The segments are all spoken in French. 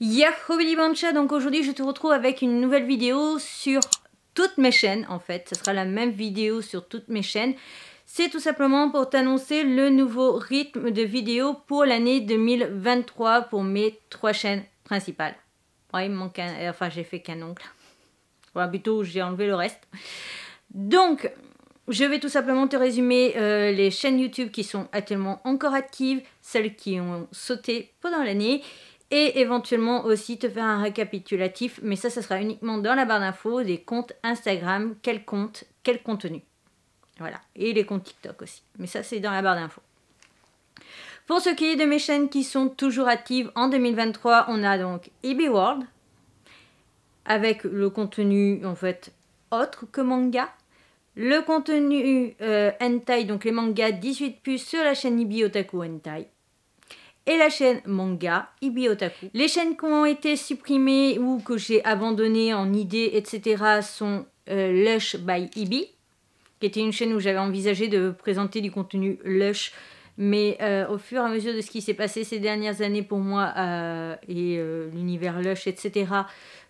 Yahoo Bancha, donc aujourd'hui je te retrouve avec une nouvelle vidéo sur toutes mes chaînes en fait, ce sera la même vidéo sur toutes mes chaînes. C'est tout simplement pour t'annoncer le nouveau rythme de vidéo pour l'année 2023 pour mes trois chaînes principales. Ouais, il me manque un... Euh, enfin j'ai fait qu'un ongle. Ouais, plutôt j'ai enlevé le reste. Donc, je vais tout simplement te résumer euh, les chaînes YouTube qui sont actuellement encore actives, celles qui ont sauté pendant l'année et éventuellement aussi te faire un récapitulatif, mais ça, ça sera uniquement dans la barre d'infos des comptes Instagram, quel compte, quel contenu. Voilà, et les comptes TikTok aussi, mais ça, c'est dans la barre d'infos. Pour ce qui est de mes chaînes qui sont toujours actives en 2023, on a donc EB World avec le contenu en fait autre que manga. Le contenu euh, hentai, donc les mangas 18 plus sur la chaîne Ibi Otaku Hentai et la chaîne manga Ibi Otaku. Les chaînes qui ont été supprimées ou que j'ai abandonnées en idée, etc. sont euh, Lush by Ibi, qui était une chaîne où j'avais envisagé de présenter du contenu Lush mais euh, au fur et à mesure de ce qui s'est passé ces dernières années pour moi euh, et euh, l'univers Lush, etc.,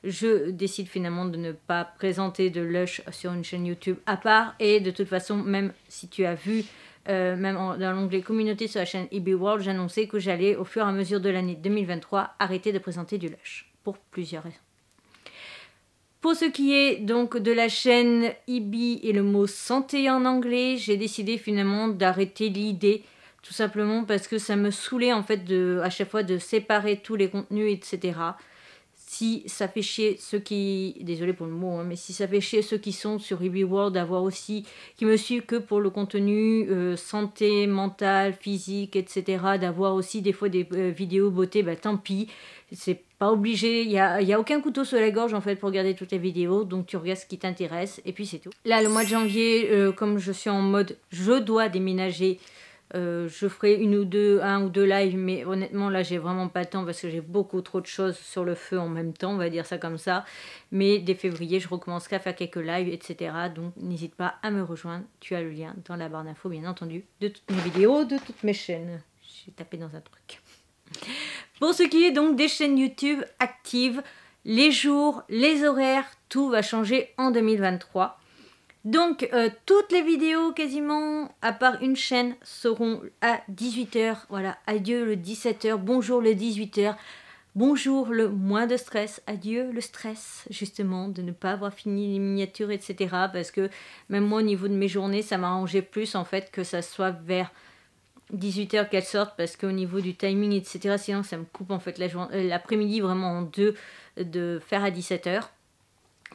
je décide finalement de ne pas présenter de Lush sur une chaîne YouTube à part. Et de toute façon, même si tu as vu, même dans l'onglet communauté sur la chaîne EB World, j'annonçais que j'allais au fur et à mesure de l'année 2023 arrêter de présenter du Lush pour plusieurs raisons. Pour ce qui est donc de la chaîne EB et le mot santé en anglais, j'ai décidé finalement d'arrêter l'idée tout simplement parce que ça me saoulait en fait de, à chaque fois de séparer tous les contenus, etc. Si ça fait chier ceux qui, désolé pour le mot, hein, mais si ça fait chier ceux qui sont sur Ruby World d'avoir aussi, qui me suivent que pour le contenu euh, santé, mentale, physique, etc. D'avoir aussi des fois des euh, vidéos beauté, bah tant pis, c'est pas obligé, il n'y a, y a, aucun couteau sur la gorge en fait pour regarder toutes les vidéos, donc tu regardes ce qui t'intéresse et puis c'est tout. Là, le mois de janvier, euh, comme je suis en mode je dois déménager, euh, je ferai une ou deux, un ou deux lives, mais honnêtement, là, j'ai vraiment pas le temps parce que j'ai beaucoup trop de choses sur le feu en même temps, on va dire ça comme ça. Mais dès février, je recommencerai à faire quelques lives, etc. Donc, n'hésite pas à me rejoindre. Tu as le lien dans la barre d'infos, bien entendu, de toutes mes vidéos, de toutes mes chaînes. J'ai tapé dans un truc. Pour ce qui est donc des chaînes YouTube actives, les jours, les horaires, tout va changer en 2023. Donc, euh, toutes les vidéos, quasiment, à part une chaîne, seront à 18h. Voilà, adieu le 17h, bonjour le 18h. Bonjour le moins de stress, adieu le stress justement de ne pas avoir fini les miniatures etc. Parce que même moi au niveau de mes journées ça m'a m'arrangeait plus en fait que ça soit vers 18h qu'elles sortent parce qu'au niveau du timing etc. Sinon ça me coupe en fait euh, l'après-midi vraiment en deux de faire à 17h.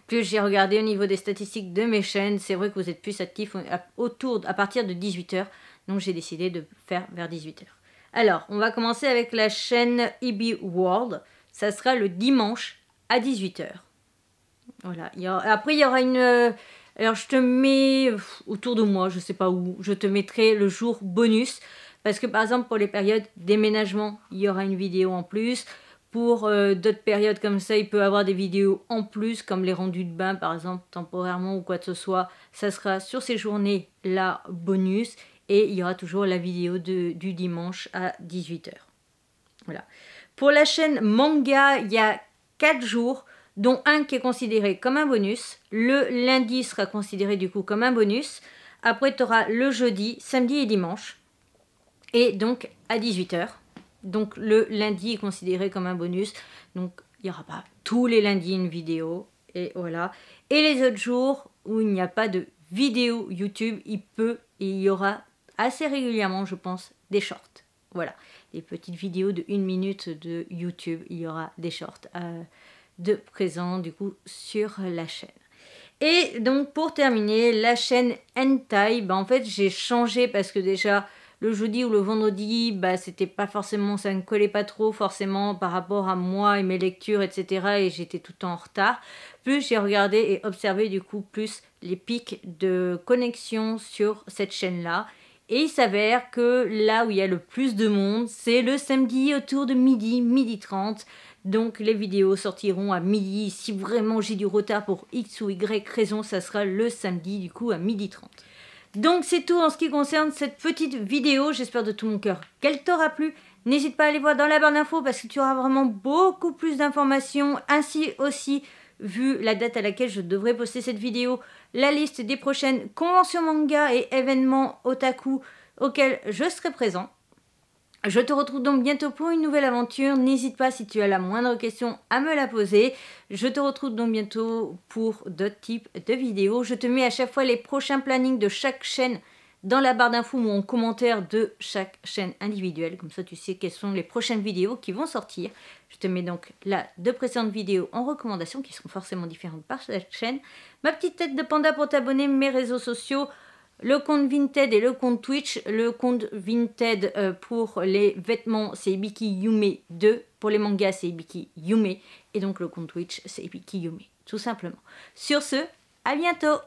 Plus j'ai regardé au niveau des statistiques de mes chaînes, c'est vrai que vous êtes plus actifs autour, à partir de 18h. Donc j'ai décidé de faire vers 18h. Alors, on va commencer avec la chaîne EB World. Ça sera le dimanche à 18h. Voilà. après, il y aura une... Euh, alors, je te mets autour de moi, je ne sais pas où. Je te mettrai le jour bonus. Parce que, par exemple, pour les périodes déménagement, il y aura une vidéo en plus. Pour euh, d'autres périodes comme ça, il peut avoir des vidéos en plus, comme les rendus de bain par exemple, temporairement ou quoi que ce soit. Ça sera sur ces journées la bonus et il y aura toujours la vidéo du dimanche à 18h. Voilà. Pour la chaîne manga, il y a 4 jours, dont un qui est considéré comme un bonus. Le lundi sera considéré du coup comme un bonus. Après, tu auras le jeudi, samedi et dimanche. Et donc à 18h. Donc le lundi est considéré comme un bonus. Donc il n'y aura pas tous les lundis une vidéo. Et voilà. Et les autres jours où il n'y a pas de vidéo YouTube, il peut il y aura assez régulièrement, je pense, des shorts. Voilà. Des petites vidéos de une minute de YouTube. Il y aura des shorts euh, de présent du coup sur la chaîne. Et donc pour terminer, la chaîne Entai, bah ben, en fait j'ai changé parce que déjà le jeudi ou le vendredi, bah, c'était pas forcément, ça ne collait pas trop forcément par rapport à moi et mes lectures, etc. Et j'étais tout le temps en retard. Plus j'ai regardé et observé du coup plus les pics de connexion sur cette chaîne-là. Et il s'avère que là où il y a le plus de monde, c'est le samedi autour de midi, midi 30. Donc les vidéos sortiront à midi. Si vraiment j'ai du retard pour X ou Y raison, ça sera le samedi du coup à midi 30. Donc c'est tout en ce qui concerne cette petite vidéo, j'espère de tout mon cœur qu'elle t'aura plu. N'hésite pas à aller voir dans la barre d'infos parce que tu auras vraiment beaucoup plus d'informations, ainsi aussi vu la date à laquelle je devrais poster cette vidéo, la liste des prochaines conventions manga et événements otaku auxquels je serai présent. Je te retrouve donc bientôt pour une nouvelle aventure. N'hésite pas si tu as la moindre question à me la poser. Je te retrouve donc bientôt pour d'autres types de vidéos. Je te mets à chaque fois les prochains plannings de chaque chaîne dans la barre d'infos ou en commentaire de chaque chaîne individuelle. Comme ça, tu sais quelles sont les prochaines vidéos qui vont sortir. Je te mets donc là deux précédentes vidéos en recommandation qui seront forcément différentes par chaque chaîne. Ma petite tête de panda pour t'abonner, mes réseaux sociaux. Le compte Vinted et le compte Twitch. Le compte Vinted euh, pour les vêtements, c'est Biki Yume 2. Pour les mangas, c'est Biki Yume. Et donc le compte Twitch, c'est Biki Yume, tout simplement. Sur ce, à bientôt